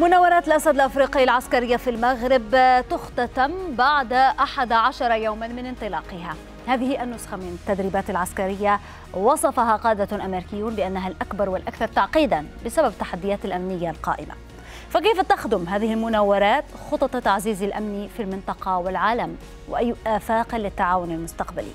مناورات الأسد الأفريقي العسكرية في المغرب تختتم بعد 11 يوما من انطلاقها هذه النسخة من التدريبات العسكرية وصفها قادة أمريكيون بأنها الأكبر والأكثر تعقيدا بسبب التحديات الأمنية القائمة فكيف تخدم هذه المناورات خطط تعزيز الأمن في المنطقة والعالم وأي آفاق للتعاون المستقبلي؟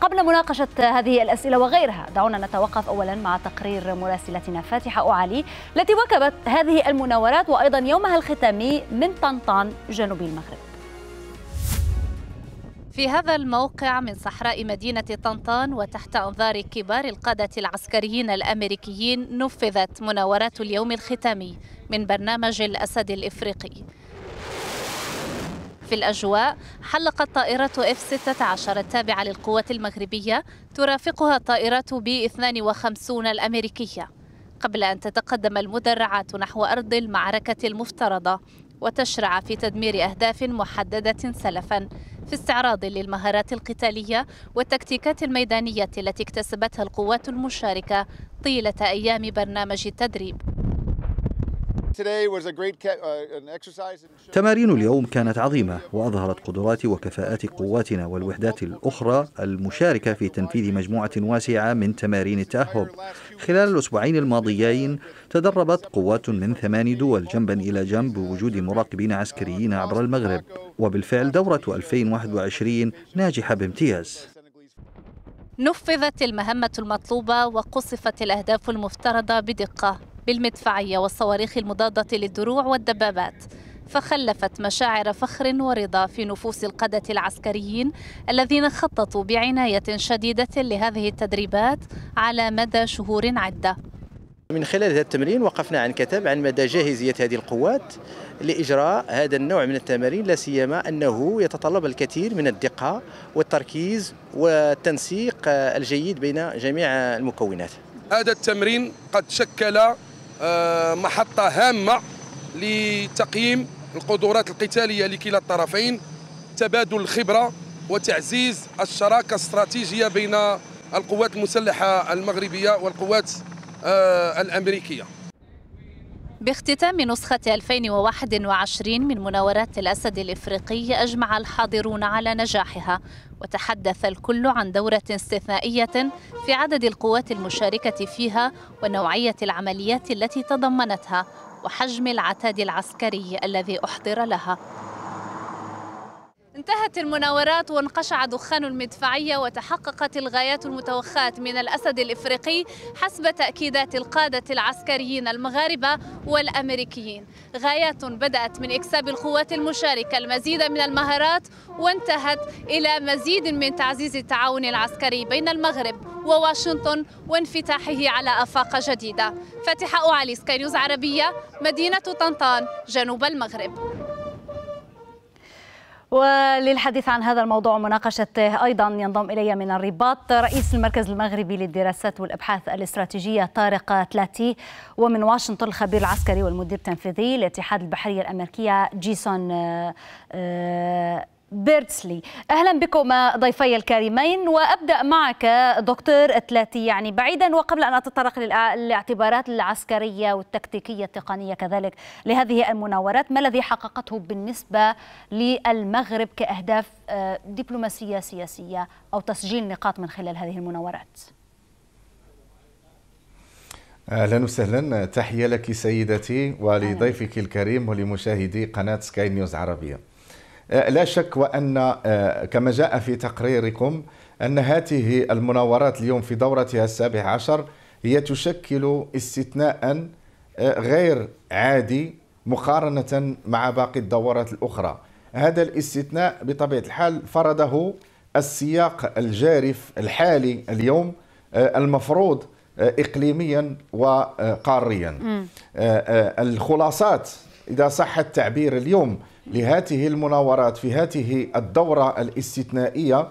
قبل مناقشة هذه الأسئلة وغيرها دعونا نتوقف أولا مع تقرير مراسلتنا فاتحة أعلي التي واكبت هذه المناورات وأيضا يومها الختامي من طنطان جنوب المغرب في هذا الموقع من صحراء مدينة طنطان وتحت أنظار كبار القادة العسكريين الأمريكيين نفذت مناورات اليوم الختامي من برنامج الأسد الإفريقي في الأجواء حلقت طائرة F-16 التابعة للقوات المغربية ترافقها طايره b B-52 الأمريكية قبل أن تتقدم المدرعات نحو أرض المعركة المفترضة وتشرع في تدمير أهداف محددة سلفاً في استعراض للمهارات القتالية والتكتيكات الميدانية التي اكتسبتها القوات المشاركة طيلة أيام برنامج التدريب Uh, تمارين اليوم كانت عظيمة وأظهرت قدرات وكفاءات قواتنا والوحدات الأخرى المشاركة في تنفيذ مجموعة واسعة من تمارين التأهب خلال الأسبوعين الماضيين تدربت قوات من ثماني دول جنبا إلى جنب بوجود مراقبين عسكريين عبر المغرب وبالفعل دورة 2021 ناجحة بامتياز نفذت المهمة المطلوبة وقصفت الأهداف المفترضة بدقة بالمدفعية والصواريخ المضادة للدروع والدبابات فخلفت مشاعر فخر ورضا في نفوس القادة العسكريين الذين خططوا بعناية شديدة لهذه التدريبات على مدى شهور عدة من خلال هذا التمرين وقفنا عن كتب عن مدى جاهزية هذه القوات لإجراء هذا النوع من التمارين لا سيما أنه يتطلب الكثير من الدقة والتركيز والتنسيق الجيد بين جميع المكونات هذا التمرين قد شكل آه، محطة هامة لتقييم القدرات القتالية لكلا الطرفين تبادل الخبرة وتعزيز الشراكة الاستراتيجية بين القوات المسلحة المغربية والقوات آه، الأمريكية باختتام نسخة 2021 من مناورات الأسد الإفريقي أجمع الحاضرون على نجاحها وتحدث الكل عن دورة استثنائية في عدد القوات المشاركة فيها ونوعية العمليات التي تضمنتها وحجم العتاد العسكري الذي أحضر لها انتهت المناورات وانقشع دخان المدفعية وتحققت الغايات المتوخاة من الأسد الإفريقي حسب تأكيدات القادة العسكريين المغاربة والأمريكيين غايات بدأت من إكساب القوات المشاركة المزيد من المهارات وانتهت إلى مزيد من تعزيز التعاون العسكري بين المغرب وواشنطن وانفتاحه على آفاق جديدة فاتحة أوعلي سكاي نيوز عربية مدينة طنطان جنوب المغرب وللحديث عن هذا الموضوع ومناقشته ايضا ينضم الي من الرباط رئيس المركز المغربي للدراسات والابحاث الاستراتيجيه طارق تلاتي ومن واشنطن الخبير العسكري والمدير التنفيذي لاتحاد البحريه الامريكيه جيسون آه، آه، بيرتسلي أهلا بكم ضيفي الكريمين وأبدأ معك دكتور تلاتي يعني بعيدا وقبل أن أتطرق للاعتبارات العسكرية والتكتيكية التقنية كذلك لهذه المناورات ما الذي حققته بالنسبة للمغرب كأهداف آه، دبلوماسية سياسية أو تسجيل نقاط من خلال هذه المناورات اهلا وسهلا تحيه لك سيدتي ولضيفك الكريم ولمشاهدي قناه سكاي نيوز عربيه آه، لا شك وأن آه، كما جاء في تقريركم أن هذه المناورات اليوم في دورتها السابع عشر هي تشكل استثناء آه، غير عادي مقارنة مع باقي الدورات الأخرى هذا الاستثناء بطبيعة الحال فرضه السياق الجارف الحالي اليوم المفروض إقليميا وقاريا الخلاصات إذا صح التعبير اليوم لهذه المناورات في هذه الدورة الاستثنائية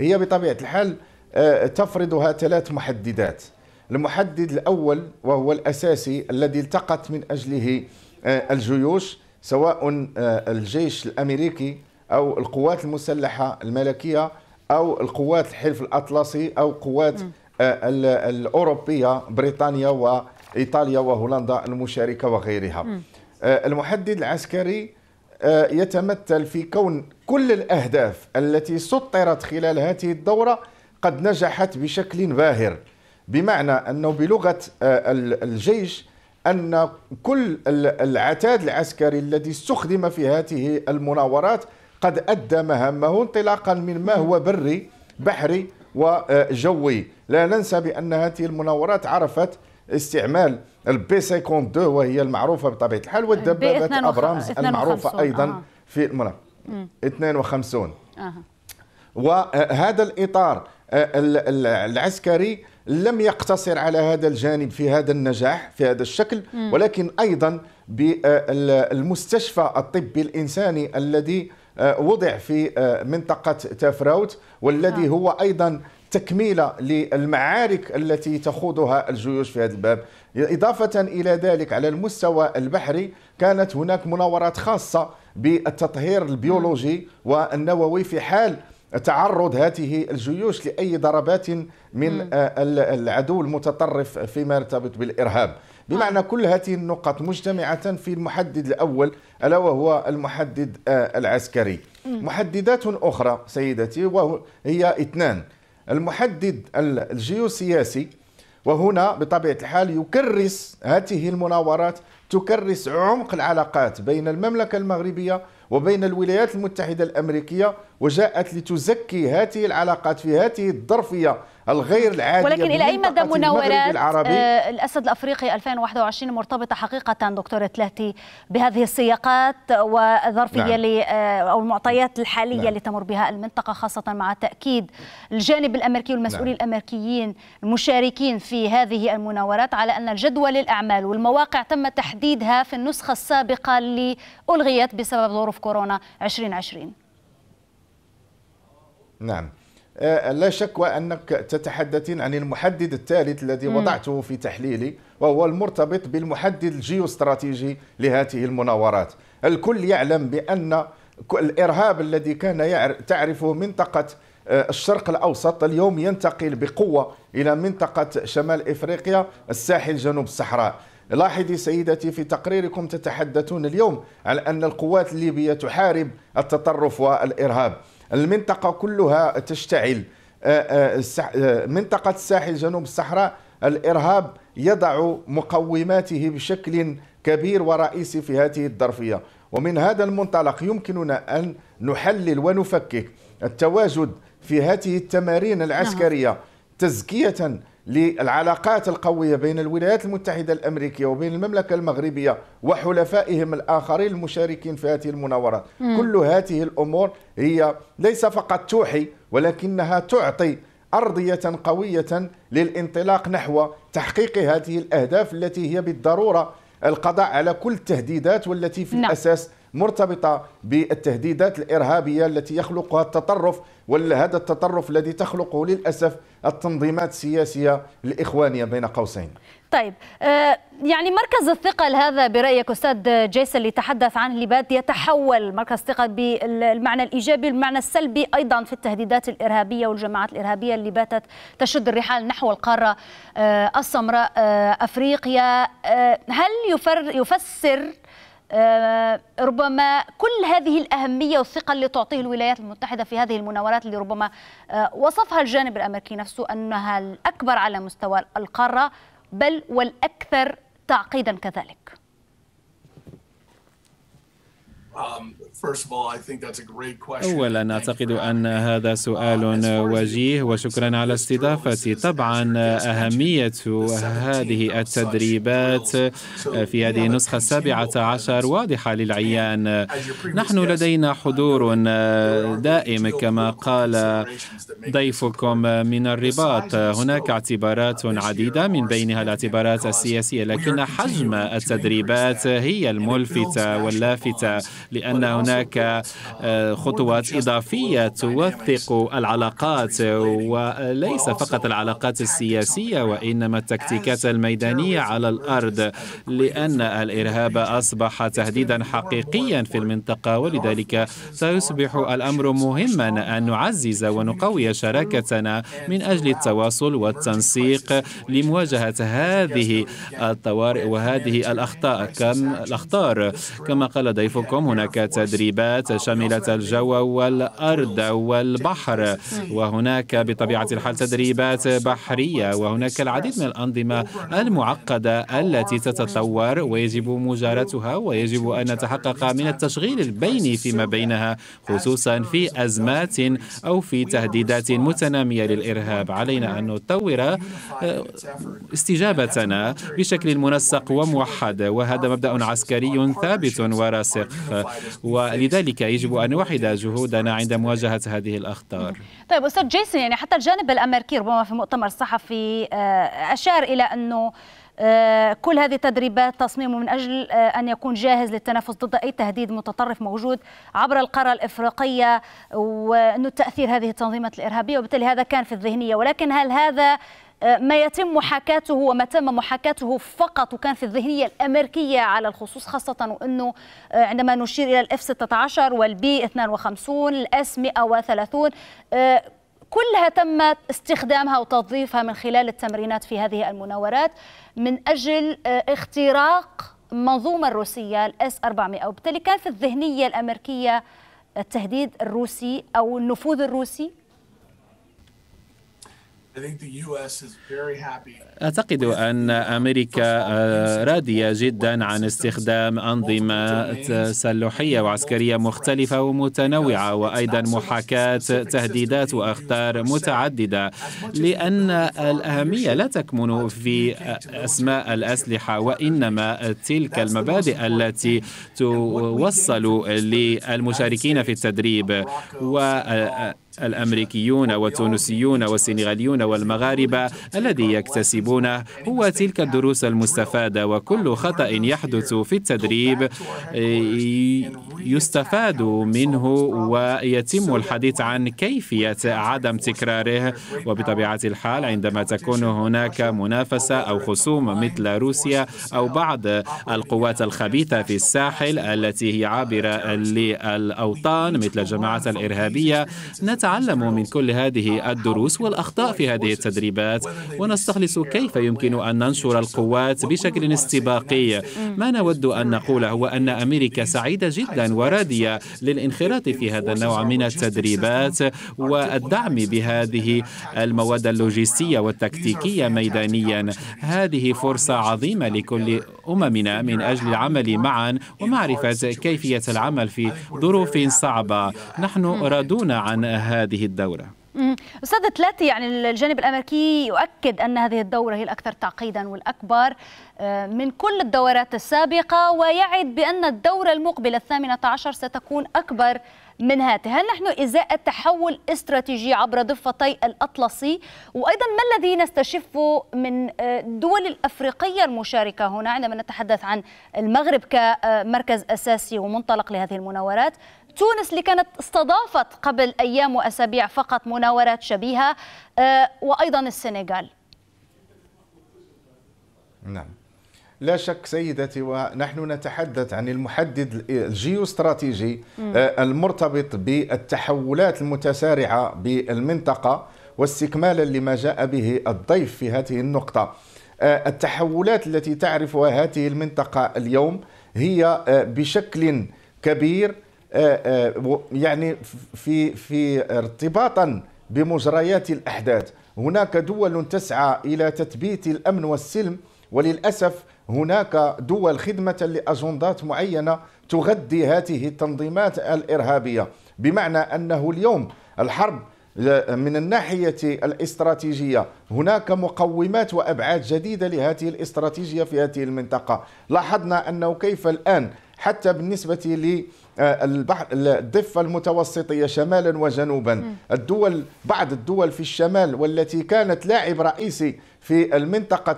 هي بطبيعة الحال آه، تفرضها ثلاث محددات المحدد الأول وهو الأساسي الذي التقت من أجله آه، الجيوش سواء آه، الجيش الأمريكي أو القوات المسلحة الملكية أو القوات الحلف الأطلسي أو قوات الأوروبية بريطانيا وإيطاليا وهولندا المشاركة وغيرها المحدد العسكري آه، يتمثل في كون كل الأهداف التي سطرت خلال هذه الدورة قد نجحت بشكل باهر بمعنى أنه بلغة آه، الجيش أن كل العتاد العسكري الذي استخدم في هذه المناورات قد أدى مهامه انطلاقا من ما هو بري بحري وجوي لا ننسى بأن هذه المناورات عرفت استعمال البي 52 وهي المعروفه بطبيعه الحال والدبابات ابرامز المعروفه آه. ايضا في 52 آه. وهذا الاطار آه، العسكري لم يقتصر على هذا الجانب في هذا النجاح في هذا الشكل ولكن ايضا بالمستشفى آه، الطبي الانساني الذي وضع في منطقه تافراوت والذي هو ايضا تكميله للمعارك التي تخوضها الجيوش في هذا الباب اضافه الى ذلك على المستوى البحري كانت هناك مناورات خاصه بالتطهير البيولوجي والنووي في حال تعرض هذه الجيوش لاي ضربات من آه، العدو المتطرف فيما يرتبط بالارهاب بمعنى آه. كل هذه النقط مجتمعه في المحدد الاول الا وهو المحدد آه، العسكري محددات اخرى سيدتي وهي اثنان المحدد الجيوسياسي وهنا بطبيعة الحال يكرس هذه المناورات تكرس عمق العلاقات بين المملكة المغربية وبين الولايات المتحدة الأمريكية وجاءت لتزكي هذه العلاقات في هذه الظرفية الغير العادية ولكن إلى أي مدى مناورات آه، الأسد الأفريقي 2021 مرتبطة حقيقة دكتورة تلاتي بهذه السياقات والظرفية نعم. آه، أو المعطيات الحالية نعم. اللي تمر بها المنطقة خاصة مع تأكيد الجانب الأمريكي والمسؤولين نعم. الأمريكيين المشاركين في هذه المناورات على أن الجدول الأعمال والمواقع تم تحديدها في النسخة السابقة اللي ألغيت بسبب ظروف كورونا 2020 نعم آه، لا شك وأنك تتحدثين عن المحدد الثالث الذي وضعته في تحليلي وهو المرتبط بالمحدد الجيوستراتيجي لهذه المناورات الكل يعلم بأن الإرهاب الذي كان تعرفه منطقة آه، الشرق الأوسط اليوم ينتقل بقوة إلى منطقة شمال إفريقيا الساحل جنوب الصحراء لاحظي سيدتي في تقريركم تتحدثون اليوم على أن القوات الليبية تحارب التطرف والإرهاب المنطقة كلها تشتعل آه، آه، آه، منطقة الساحل جنوب الصحراء الإرهاب يضع مقوماته بشكل كبير ورئيسي في هذه الظرفية ومن هذا المنطلق يمكننا أن نحلل ونفكك التواجد في هذه التمارين نعم. العسكرية تزكية للعلاقات القوية بين الولايات المتحدة الأمريكية وبين المملكة المغربية وحلفائهم الآخرين المشاركين في هذه المناورات مم. كل هذه الأمور هي ليس فقط توحي ولكنها تعطي أرضية قوية للانطلاق نحو تحقيق هذه الأهداف التي هي بالضرورة القضاء على كل التهديدات والتي في نعم. الأساس مرتبطة بالتهديدات الإرهابية التي يخلقها التطرف وهذا التطرف الذي تخلقه للأسف التنظيمات السياسية الإخوانية بين قوسين طيب آه، يعني مركز الثقل هذا برأيك أستاذ جيسن اللي تحدث عنه لباد يتحول مركز الثقل بالمعنى الإيجابي والمعنى السلبي أيضا في التهديدات الإرهابية والجماعات الإرهابية اللي باتت تشد الرحال نحو القارة آه، السمراء آه، أفريقيا هل يفسر آه، ربما كل هذه الأهمية والثقة اللي تعطيه الولايات المتحدة في هذه المناورات اللي ربما آه، وصفها الجانب الأمريكي نفسه أنها الأكبر على مستوى القارة بل والأكثر تعقيدا كذلك Um, اولا اعتقد ان هذا um, سؤال وجيه وشكرا على استضافتي طبعا اهميه هذه التدريبات في هذه النسخه السابعه عشر واضحه للعيان نحن لدينا حضور دائم كما قال ضيفكم من الرباط هناك uh, اعتبارات عديده من بينها الاعتبارات السياسيه لكن حجم التدريبات هي الملفته واللافته لأن هناك آه، خطوات إضافية توثق العلاقات وليس فقط العلاقات السياسية وإنما التكتيكات الميدانية على الأرض لأن الإرهاب أصبح تهديدا حقيقيا في المنطقة ولذلك سيصبح الأمر مهما أن نعزز ونقوي شراكتنا من أجل التواصل والتنسيق لمواجهة هذه الطوارئ وهذه الأخطاء كم الأخطار كما قال ضيفكم هناك تدريبات شملت الجو والأرض والبحر وهناك بطبيعة الحال تدريبات بحرية وهناك العديد من الأنظمة المعقدة التي تتطور ويجب مجاراتها ويجب أن نتحقق من التشغيل البيني فيما بينها خصوصا في أزمات أو في تهديدات متنامية للإرهاب علينا أن نطور آه، استجابتنا بشكل منسق وموحد وهذا مبدأ عسكري ثابت وراسخ ولذلك يجب أن نوحد جهودنا عند مواجهة هذه الأخطار طيب أستاذ جيسون يعني حتى الجانب الأمريكي ربما في المؤتمر الصحفي آه، أشار إلى أنه آه، كل هذه التدريبات تصميمه من أجل آه، أن يكون جاهز للتنافس ضد أي تهديد متطرف موجود عبر القارة الإفريقية وأنه تأثير هذه التنظيمات الإرهابية وبالتالي هذا كان في الذهنية ولكن هل هذا آه، ما يتم محاكاته وما تم محاكاته فقط وكان في الذهنية الأمريكية على الخصوص خاصة وأنه آه، عندما نشير إلى الإف 16 والبي 52 الأس 130 آه، كلها تم استخدامها وتضييفها من خلال التمرينات في هذه المناورات من أجل اختراق منظومة الروسية الاس 400 وبالتالي كان في الذهنية الأمريكية التهديد الروسي أو النفوذ الروسي أعتقد أن أمريكا آه، راضية جدا عن استخدام أنظمة تسلحية وعسكرية مختلفة ومتنوعة وأيضا محاكاة تهديدات وأخطار متعددة لأن الأهمية لا تكمن في أسماء الأسلحة وإنما تلك المبادئ التي توصل للمشاركين في التدريب و الأمريكيون والتونسيون والسنغاليون والمغاربة الذي يكتسبونه هو تلك الدروس المستفادة وكل خطأ يحدث في التدريب يستفاد منه ويتم الحديث عن كيفية عدم تكراره وبطبيعة الحال عندما تكون هناك منافسة أو خصوم مثل روسيا أو بعض القوات الخبيثة في الساحل التي هي عابرة للأوطان مثل الجماعات الإرهابية نت نتعلم من كل هذه الدروس والأخطاء في هذه التدريبات ونستخلص كيف يمكن أن ننشر القوات بشكل استباقي ما نود أن نقول هو أن أمريكا سعيدة جدا وراضية للانخراط في هذا النوع من التدريبات والدعم بهذه المواد اللوجستية والتكتيكية ميدانيا هذه فرصة عظيمة لكل أممنا من أجل العمل معا ومعرفة كيفية العمل في ظروف صعبة نحن رادون عن هذه الدورة استاذ تلاتي يعني الجانب الامريكي يؤكد ان هذه الدوره هي الاكثر تعقيدا والاكبر آه، من كل الدورات السابقه ويعد بان الدوره المقبله الثامنه عشر ستكون اكبر من هاته هل نحن ازاء تحول استراتيجي عبر ضفتي الاطلسي وايضا ما الذي نستشفه من الدول آه، الافريقيه المشاركه هنا عندما نتحدث عن المغرب كمركز اساسي ومنطلق لهذه المناورات تونس اللي كانت استضافت قبل أيام وأسابيع فقط مناورات شبيهة آه، وأيضا السنغال نعم لا شك سيدتي ونحن نتحدث عن المحدد الجيوستراتيجي آه، المرتبط بالتحولات المتسارعة بالمنطقة واستكمالا لما جاء به الضيف في هذه النقطة آه، التحولات التي تعرفها هذه المنطقة اليوم هي بشكل كبير آه، آه، يعني في في ارتباطا بمجريات الاحداث هناك دول تسعى الى تثبيت الامن والسلم وللاسف هناك دول خدمه لاجندات معينه تغذي هذه التنظيمات الارهابيه بمعنى انه اليوم الحرب آه، من الناحية الاستراتيجية هناك مقومات وأبعاد جديدة لهذه الاستراتيجية في هذه المنطقة لاحظنا أنه كيف الآن حتى بالنسبة للبحر الضفة المتوسطية شمالا وجنوبا الدول بعض الدول في الشمال والتي كانت لاعب رئيسي في المنطقة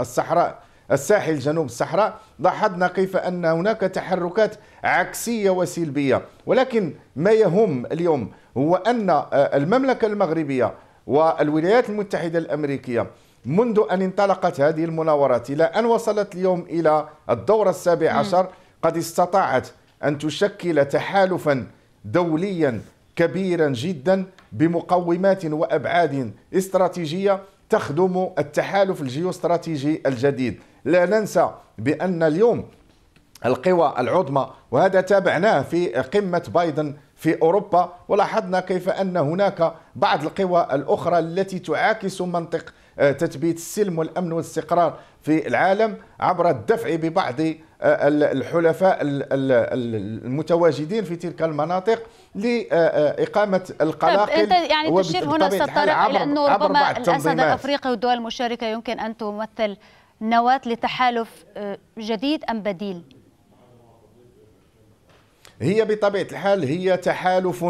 الصحراء الساحل جنوب الصحراء لاحظنا كيف ان هناك تحركات عكسيه وسلبيه ولكن ما يهم اليوم هو ان آه، المملكه المغربيه والولايات المتحده الامريكيه منذ أن انطلقت هذه المناورات إلى أن وصلت اليوم إلى الدورة السابع عشر قد استطاعت أن تشكل تحالفا دوليا كبيرا جدا بمقومات وأبعاد استراتيجية تخدم التحالف الجيوستراتيجي الجديد لا ننسى بأن اليوم القوى العظمى وهذا تابعناه في قمة بايدن في أوروبا ولاحظنا كيف أن هناك بعض القوى الأخرى التي تعاكس منطق آه، تثبيت السلم والامن والاستقرار في العالم عبر الدفع ببعض آه، الحلفاء المتواجدين في تلك المناطق لإقامة طيب، القلاقل أنت يعني تشير هنا تطرق إلى أنه ربما الأسد الأفريقي والدول المشاركة يمكن أن تمثل نواة لتحالف آه، جديد أم بديل؟ هي بطبيعة الحال هي تحالف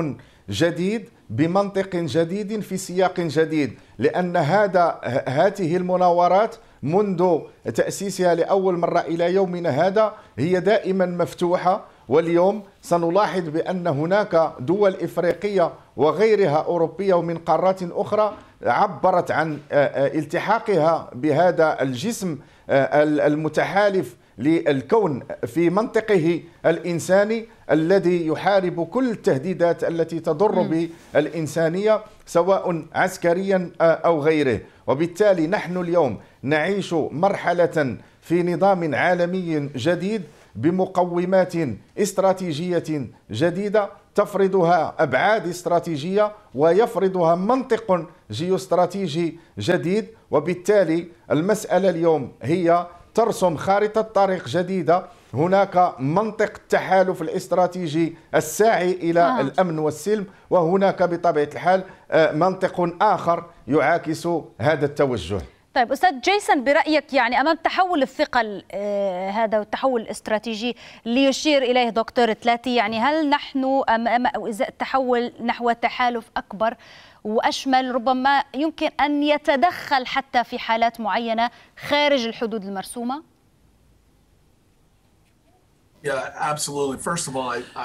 جديد بمنطق جديد في سياق جديد لأن هذا هذه المناورات منذ تأسيسها لأول مرة إلى يومنا هذا هي دائما مفتوحة واليوم سنلاحظ بأن هناك دول إفريقية وغيرها أوروبية ومن قارات أخرى عبرت عن آه، آه، التحاقها بهذا الجسم آه، المتحالف للكون في منطقه الإنساني الذي يحارب كل التهديدات التي تضر بالإنسانية سواء عسكريا أو غيره وبالتالي نحن اليوم نعيش مرحلة في نظام عالمي جديد بمقومات استراتيجية جديدة تفرضها أبعاد استراتيجية ويفرضها منطق جيوستراتيجي جديد وبالتالي المسألة اليوم هي ترسم خارطة طريق جديدة هناك منطق التحالف الاستراتيجي الساعي الى آه. الامن والسلم وهناك بطبيعه الحال آه، منطق اخر يعاكس هذا التوجه طيب استاذ جيسون برايك يعني امام تحول الثقل آه، هذا والتحول الاستراتيجي اللي يشير اليه دكتور تلاتي يعني هل نحن امام تحول نحو تحالف اكبر وأشمل ربما يمكن أن يتدخل حتى في حالات معينة خارج الحدود المرسومة؟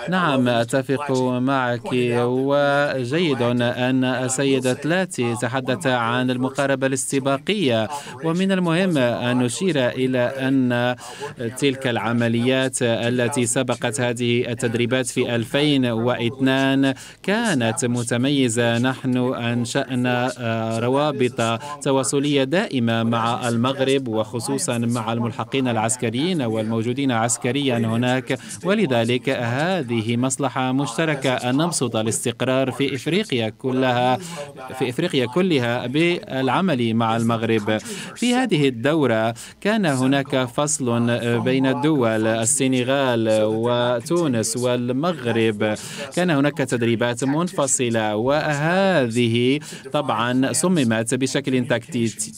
نعم أتفق معك وجيد أن السيدة تلاتي uh, تحدث عن المقاربة الاستباقية ومن المهم أن نشير إلى أن uh, تلك العمليات التي سبقت هذه التدريبات في 2002 كانت متميزة نحن أنشأنا uh, روابط تواصلية دائمة مع المغرب وخصوصا مع الملحقين العسكريين والموجودين عسكريا هناك هناك ولذلك هذه مصلحة مشتركة أن نبسط الاستقرار في إفريقيا كلها في إفريقيا كلها بالعمل مع المغرب في هذه الدورة كان هناك فصل بين الدول السنغال وتونس والمغرب كان هناك تدريبات منفصلة وهذه طبعا صممت بشكل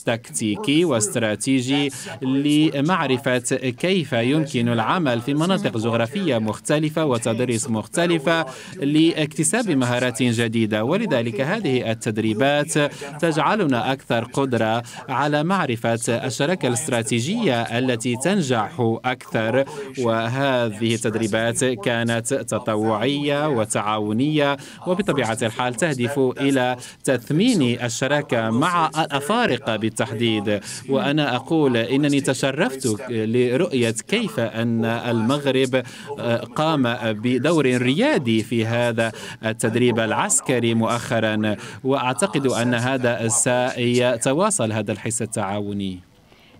تكتيكي واستراتيجي لمعرفة كيف يمكن العمل في مناطق مناطق جغرافية مختلفة وتدريس مختلفة لاكتساب مهارات جديدة ولذلك هذه التدريبات تجعلنا أكثر قدرة على معرفة الشراكة الاستراتيجية التي تنجح أكثر وهذه التدريبات كانت تطوعية وتعاونية وبطبيعة الحال تهدف إلى تثمين الشراكة مع الأفارقة بالتحديد وأنا أقول إنني تشرفت لرؤية كيف أن المغرب المغرب آه، قام بدور ريادي في هذا التدريب العسكري مؤخرا واعتقد ان هذا سيتواصل هذا الحس التعاوني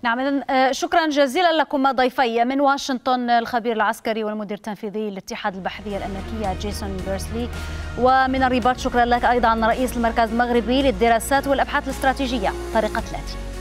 نعم آه، شكرا جزيلا لكم ضيفي من واشنطن الخبير العسكري والمدير التنفيذي للاتحاد البحرية الأمريكية جيسون بيرسلي ومن الرباط شكرا لك أيضا رئيس المركز المغربي للدراسات والأبحاث الاستراتيجية طريقة لاتي